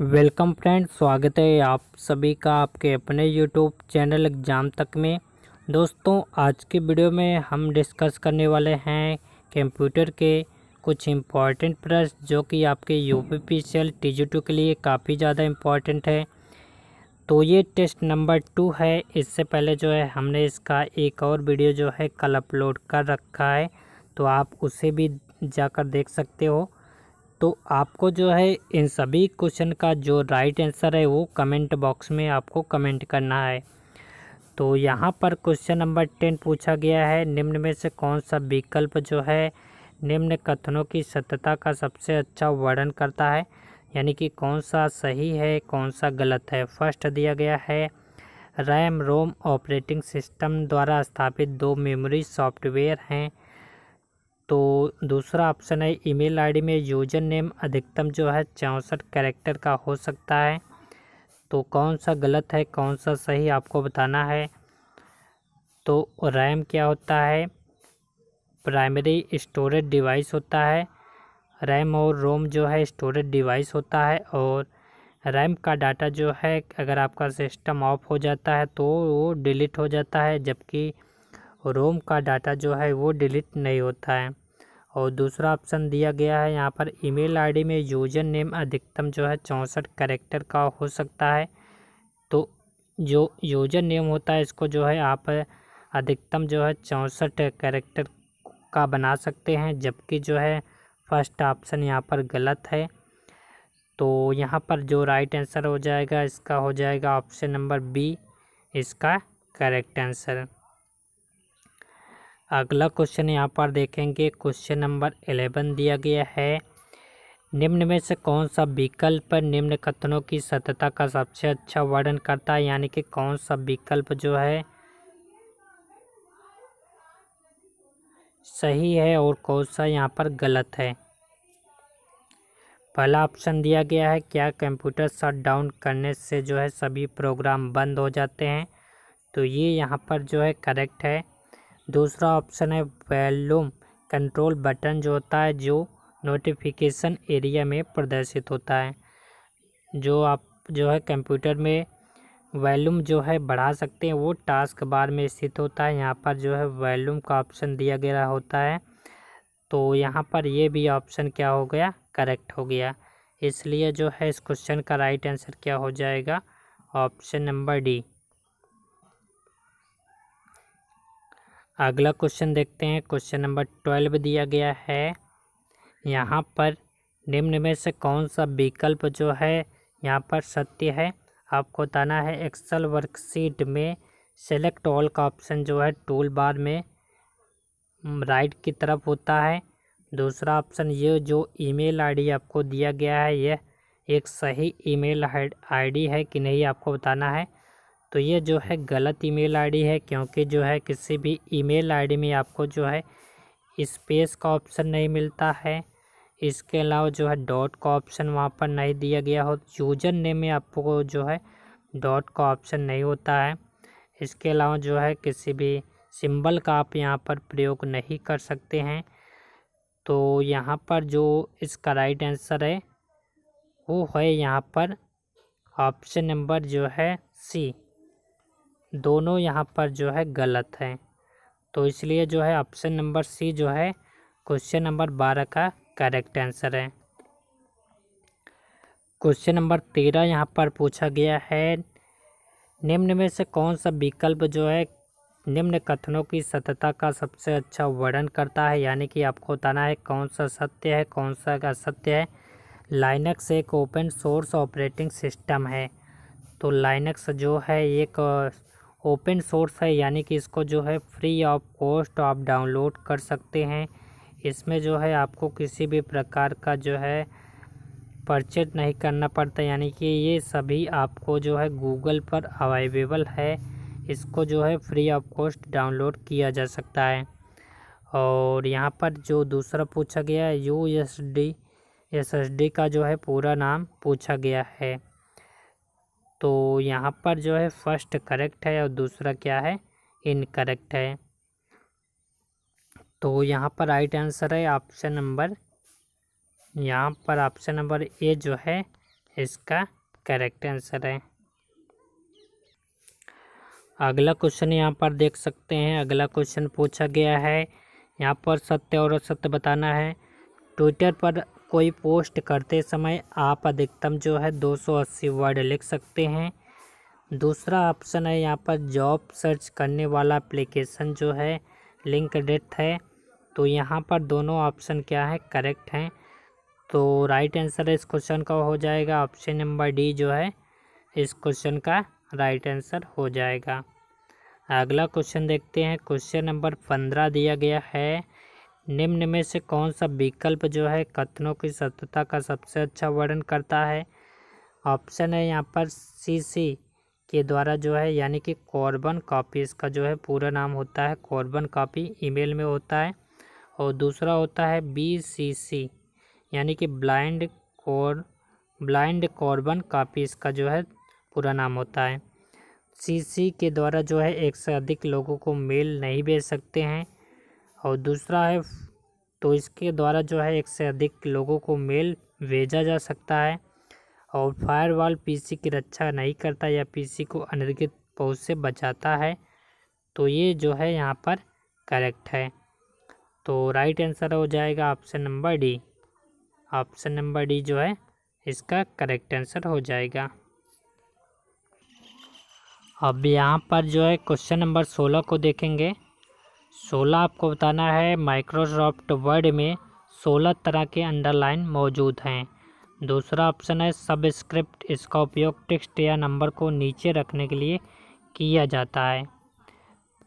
welcome friend स्वागत है आप सभी का आपके अपने यूट्यूब चैनल एग्ज़ाम तक में दोस्तों आज के वीडियो में हम डिस्कस करने वाले हैं कंप्यूटर के कुछ इम्पॉर्टेंट प्रश्न जो कि आपके U P P C L T G two के लिए काफ़ी ज़्यादा इम्पॉर्टेंट है तो ये टेस्ट नंबर टू है इससे पहले जो है हमने इसका एक और वीडियो जो है कल अपलोड कर रखा है तो आप उसे भी जाकर देख सकते हो तो आपको जो है इन सभी क्वेश्चन का जो राइट आंसर है वो कमेंट बॉक्स में आपको कमेंट करना है तो यहाँ पर क्वेश्चन नंबर टेन पूछा गया है निम्न में से कौन सा विकल्प जो है निम्न कथनों की सत्यता का सबसे अच्छा वर्णन करता है यानी कि कौन सा सही है कौन सा गलत है फर्स्ट दिया गया है रैम रोम ऑपरेटिंग सिस्टम द्वारा स्थापित दो मेमोरी सॉफ्टवेयर हैं तो दूसरा ऑप्शन है ईमेल आईडी में यूजर नेम अधिकतम जो है चौंसठ कैरेक्टर का हो सकता है तो कौन सा गलत है कौन सा सही आपको बताना है तो रैम क्या होता है प्राइमरी स्टोरेज डिवाइस होता है रैम और रोम जो है स्टोरेज डिवाइस होता है और रैम का डाटा जो है अगर आपका सिस्टम ऑफ हो जाता है तो वो डिलीट हो जाता है जबकि रोम का डाटा जो है वो डिलीट नहीं होता है और दूसरा ऑप्शन दिया गया है यहाँ पर ईमेल आईडी में यूजर नेम अधिकतम जो है चौंसठ करेक्टर का हो सकता है तो जो यूजर नेम होता है इसको जो है आप अधिकतम जो है चौंसठ करेक्टर का बना सकते हैं जबकि जो है फर्स्ट ऑप्शन यहाँ पर गलत है तो यहाँ पर जो राइट आंसर हो जाएगा इसका हो जाएगा ऑप्शन नंबर बी इसका करेक्ट आंसर अगला क्वेश्चन यहाँ पर देखेंगे क्वेश्चन नंबर एलेवन दिया गया है निम्न में से कौन सा विकल्प निम्न कथनों की सत्यता का सबसे अच्छा वर्णन करता है यानी कि कौन सा विकल्प जो है सही है और कौन सा यहाँ पर गलत है पहला ऑप्शन दिया गया है क्या कंप्यूटर शट डाउन करने से जो है सभी प्रोग्राम बंद हो जाते हैं तो ये यहाँ पर जो है करेक्ट है दूसरा ऑप्शन है वैल्यूम कंट्रोल बटन जो होता है जो नोटिफिकेशन एरिया में प्रदर्शित होता है जो आप जो है कंप्यूटर में वैल्यूम जो है बढ़ा सकते हैं वो टास्क बार में स्थित होता है यहाँ पर जो है वैल्यूम का ऑप्शन दिया गया होता है तो यहाँ पर ये भी ऑप्शन क्या हो गया करेक्ट हो गया इसलिए जो है इस क्वेश्चन का राइट आंसर क्या हो जाएगा ऑप्शन नंबर डी अगला क्वेश्चन देखते हैं क्वेश्चन नंबर ट्वेल्व दिया गया है यहाँ पर निम्न में से कौन सा विकल्प जो है यहाँ पर सत्य है आपको बताना है एक्सेल वर्कशीट में सेलेक्ट ऑल का ऑप्शन जो है टूल बार में राइट की तरफ होता है दूसरा ऑप्शन ये जो ईमेल आईडी आपको दिया गया है यह एक सही ईमेल आईडी है कि नहीं आपको बताना है तो ये जो है गलत ईमेल आईडी है क्योंकि जो है किसी भी ईमेल आईडी में आपको जो है स्पेस का ऑप्शन नहीं मिलता है इसके अलावा जो है डॉट का ऑप्शन वहाँ पर नहीं दिया गया हो यूजर नेम में आपको जो है डॉट का ऑप्शन नहीं होता है इसके अलावा जो है किसी भी सिंबल का आप यहाँ पर प्रयोग नहीं कर सकते हैं तो यहाँ पर जो इसका राइट आंसर है वो है यहाँ पर ऑप्शन नंबर जो है सी दोनों यहाँ पर जो है गलत हैं तो इसलिए जो है ऑप्शन नंबर सी जो है क्वेश्चन नंबर बारह का करेक्ट आंसर है क्वेश्चन नंबर तेरह यहाँ पर पूछा गया है निम्न में से कौन सा विकल्प जो है निम्न कथनों की सत्यता का सबसे अच्छा वर्णन करता है यानी कि आपको बताना है कौन सा सत्य है कौन सा असत्य है लाइनक्स एक ओपन सोर्स ऑपरेटिंग सिस्टम है तो लाइनक्स जो है एक ओपन सोर्स है यानी कि इसको जो है फ्री ऑफ कॉस्ट आप डाउनलोड कर सकते हैं इसमें जो है आपको किसी भी प्रकार का जो है परचेज नहीं करना पड़ता यानी कि ये सभी आपको जो है गूगल पर अवेलेबल है इसको जो है फ्री ऑफ कॉस्ट डाउनलोड किया जा सकता है और यहाँ पर जो दूसरा पूछा गया है U S D S S D का जो है पूरा नाम पूछा गया है तो यहाँ पर जो है फर्स्ट करेक्ट है और दूसरा क्या है इनकरेक्ट है तो यहाँ पर राइट आंसर है ऑप्शन नंबर यहाँ पर ऑप्शन नंबर ए जो है इसका करेक्ट आंसर है अगला क्वेश्चन यहाँ पर देख सकते हैं अगला क्वेश्चन पूछा गया है यहाँ पर सत्य और असत्य बताना है ट्विटर पर कोई पोस्ट करते समय आप अधिकतम जो है 280 वर्ड लिख सकते हैं दूसरा ऑप्शन है यहाँ पर जॉब सर्च करने वाला एप्लीकेशन जो है लिंक डेथ है तो यहाँ पर दोनों ऑप्शन क्या है करेक्ट हैं तो राइट आंसर इस क्वेश्चन का हो जाएगा ऑप्शन नंबर डी जो है इस क्वेश्चन का राइट आंसर हो जाएगा अगला क्वेश्चन देखते हैं क्वेश्चन नंबर पंद्रह दिया गया है निम्न में से कौन सा विकल्प जो है कथनों की सत्यता का सबसे अच्छा वर्णन करता है ऑप्शन है यहाँ पर सी सी के द्वारा जो है यानी कि कॉर्बन कॉपी इसका जो है पूरा नाम होता है कॉर्बन कॉपी ईमेल में होता है और दूसरा होता है बी सी सी यानी कि blind core blind carbon copy इसका जो है पूरा नाम होता है सी सी के द्वारा जो है एक से अधिक लोगों को मेल नहीं भेज सकते हैं और दूसरा है तो इसके द्वारा जो है एक से अधिक लोगों को मेल भेजा जा सकता है और फायरवॉल पीसी की रक्षा नहीं करता या पीसी को अनधिकृत पहुँच से बचाता है तो ये जो है यहाँ पर करेक्ट है तो राइट आंसर हो जाएगा option number D option number D जो है इसका करेक्ट आंसर हो जाएगा अब यहाँ पर जो है क्वेश्चन नंबर सोलह को देखेंगे सोलह आपको बताना है माइक्रोसॉफ्ट वर्ड में सोलह तरह के अंडरलाइन मौजूद हैं दूसरा ऑप्शन है सब स्क्रिप्ट इसका उपयोग टेक्स्ट या नंबर को नीचे रखने के लिए किया जाता है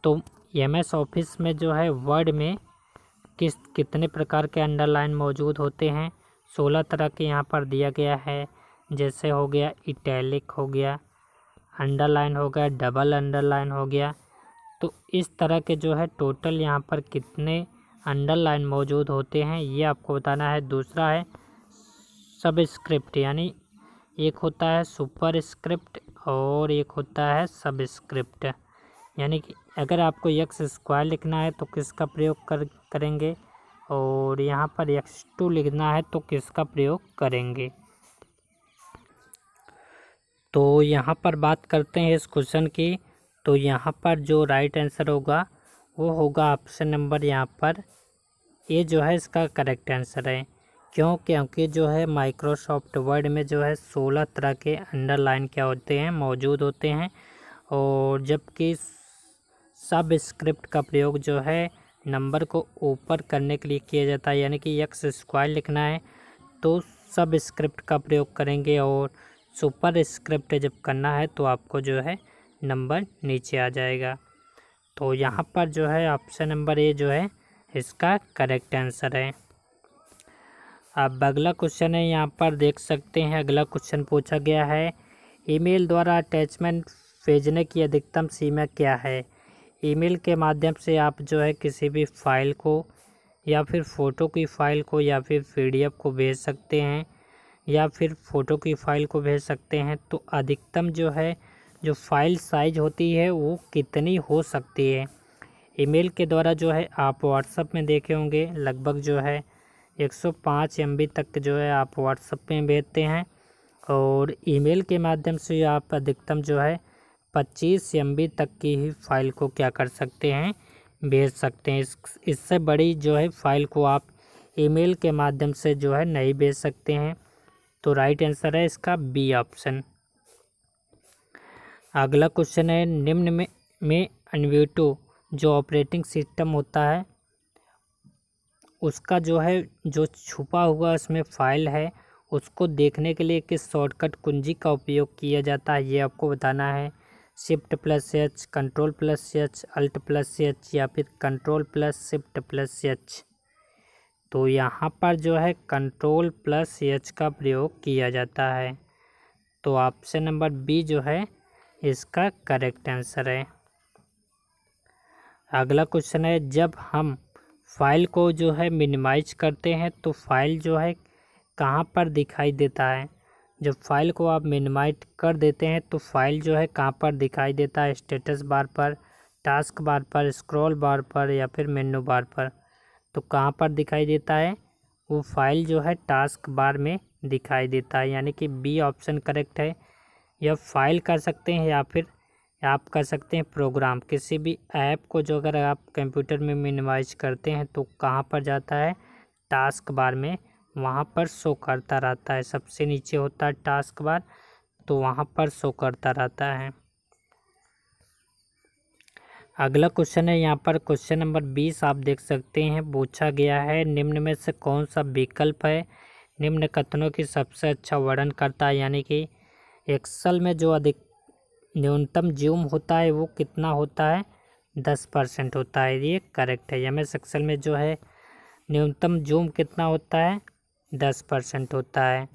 तो एम एस ऑफिस में जो है वर्ड में किस कितने प्रकार के अंडरलाइन मौजूद होते हैं सोलह तरह के यहाँ पर दिया गया है जैसे हो गया इटैलिक हो गया अंडरलाइन हो गया डबल अंडरलाइन हो गया तो इस तरह के जो है टोटल यहाँ पर कितने अंडरलाइन मौजूद होते हैं ये आपको बताना है दूसरा है सबस्क्रिप्ट यानी एक होता है सुपर स्क्रिप्ट और एक होता है सबस्क्रिप्ट यानी कि अगर आपको यक्स स्क्वायर लिखना है तो किसका प्रयोग कर करेंगे और यहाँ पर यक्स टू लिखना है तो किसका प्रयोग करेंगे तो यहाँ पर बात करते हैं इस क्वेश्चन की तो यहाँ पर जो राइट आंसर होगा वो होगा ऑप्शन नंबर यहाँ पर ये जो है इसका करेक्ट आंसर है क्यों क्योंकि जो है माइक्रोसॉफ्ट वर्ड में जो है सोलह तरह के अंडरलाइन क्या होते हैं मौजूद होते हैं और जबकि सब स्क्रिप्ट का प्रयोग जो है नंबर को ऊपर करने के लिए किया जाता है यानी कि यक्स स्क्वायर लिखना है तो सब स्क्रिप्ट का प्रयोग करेंगे और सुपर स्क्रिप्ट जब करना है तो आपको जो है नंबर नीचे आ जाएगा तो यहाँ पर जो है ऑप्शन नंबर ए जो है इसका करेक्ट आंसर है अब अगला क्वेश्चन है यहाँ पर देख सकते हैं अगला क्वेश्चन पूछा गया है ईमेल द्वारा अटैचमेंट भेजने की अधिकतम सीमा क्या है ईमेल के माध्यम से आप जो है किसी भी फाइल को या फिर फ़ोटो की फ़ाइल को या फिर पी को भेज सकते हैं या फिर फ़ोटो की फ़ाइल को भेज सकते हैं तो अधिकतम जो है जो फाइल साइज होती है वो कितनी हो सकती है ईमेल के द्वारा जो है आप व्हाट्सअप में देखे होंगे लगभग जो है 105 बी तक जो है आप व्हाट्सअप में भेजते हैं और ईमेल के माध्यम से आप अधिकतम जो है 25 बी तक की ही फाइल को क्या कर सकते हैं भेज सकते हैं इस इससे बड़ी जो है फाइल को आप ईमेल के माध्यम से जो है नहीं भेज सकते हैं तो राइट आंसर है इसका बी ऑप्शन अगला क्वेश्चन है निम्न में में अनवेटो जो ऑपरेटिंग सिस्टम होता है उसका जो है जो छुपा हुआ उसमें फाइल है उसको देखने के लिए किस शॉर्टकट कुंजी का उपयोग किया जाता है ये आपको बताना है shift plus H control plus H alt plus H या फिर control plus shift plus H तो यहाँ पर जो है कंट्रोल प्लस एच का प्रयोग किया जाता है तो ऑप्शन नंबर बी जो है इसका करेक्ट आंसर है अगला क्वेश्चन है जब हम फाइल को जो है मिनिमाइज करते हैं तो फाइल जो है कहाँ पर दिखाई देता है जब फाइल को आप मिनिमाइज कर देते हैं तो फाइल जो है कहाँ पर दिखाई देता है स्टेटस बार पर टास्क बार पर स्क्रॉल बार पर या फिर मेनू बार पर तो कहाँ पर दिखाई देता है वो फाइल जो है टास्क बार में दिखाई देता है यानी कि बी ऑप्शन करेक्ट है या फाइल कर सकते हैं या फिर आप कर सकते हैं प्रोग्राम किसी भी ऐप को जो अगर आप कंप्यूटर में मिनिमाइज करते हैं तो कहाँ पर जाता है टास्क बार में वहाँ पर शो करता रहता है सबसे नीचे होता है टास्क बार तो वहाँ पर शो करता रहता है अगला क्वेश्चन है यहाँ पर क्वेश्चन नंबर बीस आप देख सकते हैं पूछा गया है निम्न में से कौन सा विकल्प है निम्न कथनों की सबसे अच्छा वर्णन करता है यानी कि एक्सल में जो अधिक न्यूनतम ज्यूम होता है वो कितना होता है दस परसेंट होता है ये करेक्ट है एम एस एक्सल में जो है न्यूनतम जूम कितना होता है दस परसेंट होता है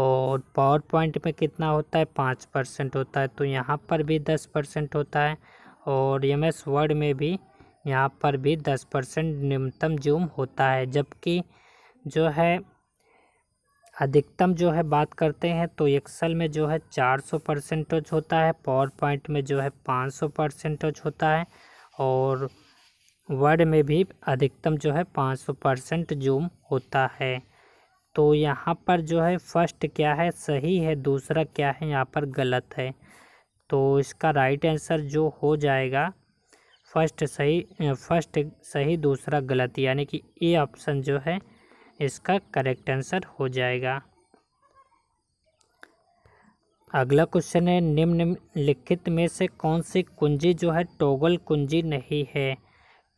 और पावर पॉइंट में कितना होता है पाँच परसेंट होता है तो यहाँ पर भी दस परसेंट होता है और एम एस वर्ड में भी यहाँ पर भी दस परसेंट न्यूनतम जूम होता है जबकि जो है अधिकतम जो है बात करते हैं तो एक्सल में जो है 400 परसेंटेज होता है पावर पॉइंट में जो है 500 परसेंटेज होता है और वर्ड में भी अधिकतम जो है 500 परसेंट जूम होता है तो यहाँ पर जो है फर्स्ट क्या है सही है दूसरा क्या है यहाँ पर गलत है तो इसका राइट आंसर जो हो जाएगा फर्स्ट सही फर्स्ट सही दूसरा गलत यानी कि ए ऑप्शन जो है इसका करेक्ट आंसर हो जाएगा अगला क्वेश्चन है निम्नलिखित में से कौन सी कुंजी जो है टोगल कुंजी नहीं है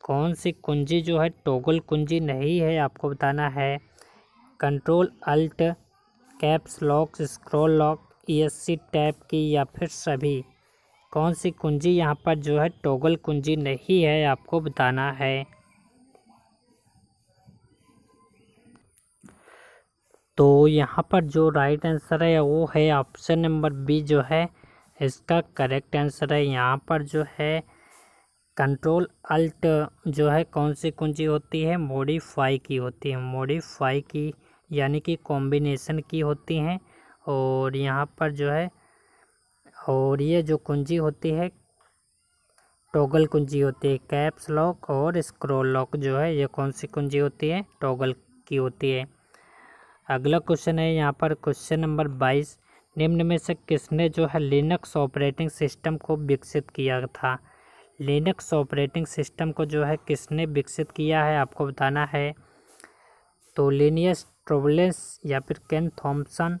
कौन सी कुंजी जो है टोगल कुंजी नहीं है आपको बताना है control alt caps lock scroll lock ESC tab key या फिर सभी कौन सी कुंजी यहाँ पर जो है टोगल कुंजी नहीं है आपको बताना है तो यहाँ पर जो राइट आंसर है वो है ऑप्शन नंबर बी जो है इसका करेक्ट आंसर है यहाँ पर जो है कंट्रोल अल्ट जो है कौन सी कुंजी होती है मॉडिफाई की होती है मॉडिफाई की यानी कि कॉम्बिनेशन की होती हैं और यहाँ पर जो है और ये जो कुंजी होती है टोगल कुंजी होती है कैप्स लॉक और स्क्रोल लॉक जो है ये कौन सी कुंजी होती है टोगल की होती है अगला क्वेश्चन है यहाँ पर क्वेश्चन नंबर बाईस निम्न में से किसने जो है लिनक्स ऑपरेटिंग सिस्टम को विकसित किया था लिनक्स ऑपरेटिंग सिस्टम को जो है किसने विकसित किया है आपको बताना है तो लिनियस ट्रोबलेंस या फिर केन थॉम्सन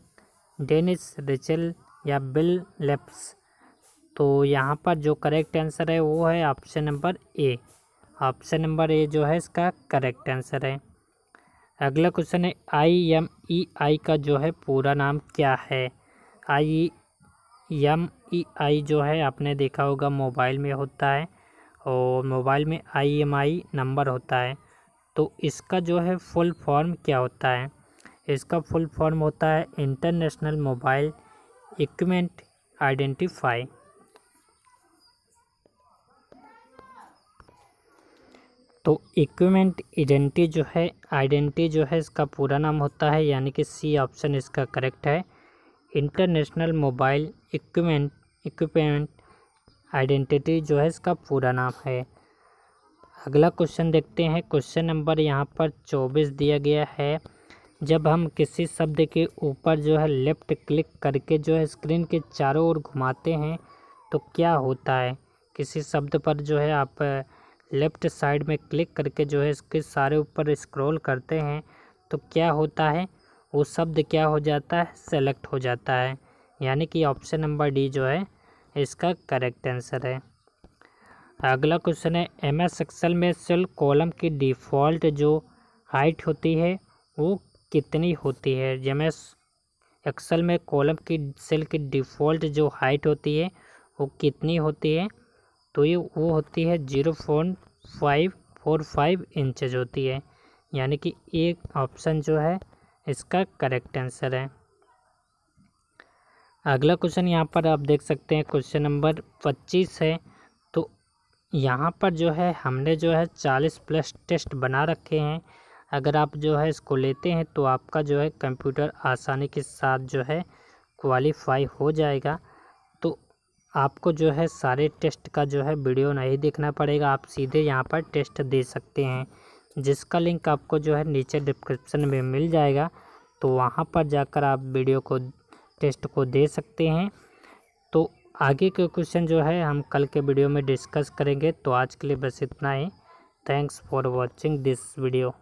डेनिस रिचल या बिल लेप्स तो यहाँ पर जो करेक्ट आंसर है वो है option number A option number A जो है इसका करेक्ट आंसर है अगला क्वेश्चन है आई एम ई आई का जो है पूरा नाम क्या है आई एम ई आई जो है आपने देखा होगा मोबाइल में होता है और मोबाइल में आई एम आई नंबर होता है तो इसका जो है फुल फॉर्म क्या होता है इसका फुल फॉर्म होता है इंटरनेशनल मोबाइल इक्विपमेंट आइडेंटिफाई तो इक्विपमेंट आइडेंटी जो है आइडेंटी जो है इसका पूरा नाम होता है यानी कि सी ऑप्शन इसका करेक्ट है international mobile equipment equipment identity जो है इसका पूरा नाम है अगला क्वेश्चन देखते हैं क्वेश्चन नंबर यहाँ पर चौबीस दिया गया है जब हम किसी शब्द के ऊपर जो है लेफ़्ट क्लिक करके जो है स्क्रीन के चारों ओर घुमाते हैं तो क्या होता है किसी शब्द पर जो है आप लेफ़्ट साइड में क्लिक करके जो है इसके सारे ऊपर स्क्रॉल करते हैं तो क्या होता है वो शब्द क्या हो जाता है सेलेक्ट हो जाता है यानी कि ऑप्शन नंबर डी जो है इसका करेक्ट आंसर है अगला क्वेश्चन है एम एस एक्सल में सेल कॉलम की डिफ़ॉल्ट जो हाइट होती है वो कितनी होती है एम एस एक्सल में कॉलम की सेल की डिफ़ॉल्ट जो हाइट होती है वो कितनी होती है तो ये वो होती है zero point five four five inches होती है यानी कि एक ऑप्शन जो है इसका करेक्ट आंसर है अगला क्वेश्चन यहाँ पर आप देख सकते हैं क्वेश्चन नंबर पच्चीस है तो यहाँ पर जो है हमने जो है चालीस प्लस टेस्ट बना रखे हैं अगर आप जो है इसको लेते हैं तो आपका जो है कंप्यूटर आसानी के साथ जो है क्वालिफाई हो जाएगा आपको जो है सारे टेस्ट का जो है वीडियो नहीं देखना पड़ेगा आप सीधे यहाँ पर टेस्ट दे सकते हैं जिसका लिंक आपको जो है नीचे डिस्क्रिप्शन में मिल जाएगा तो वहाँ पर जाकर आप वीडियो को टेस्ट को दे सकते हैं तो आगे के क्वेश्चन जो है हम कल के वीडियो में डिस्कस करेंगे तो आज के लिए बस इतना ही thanks for watching this video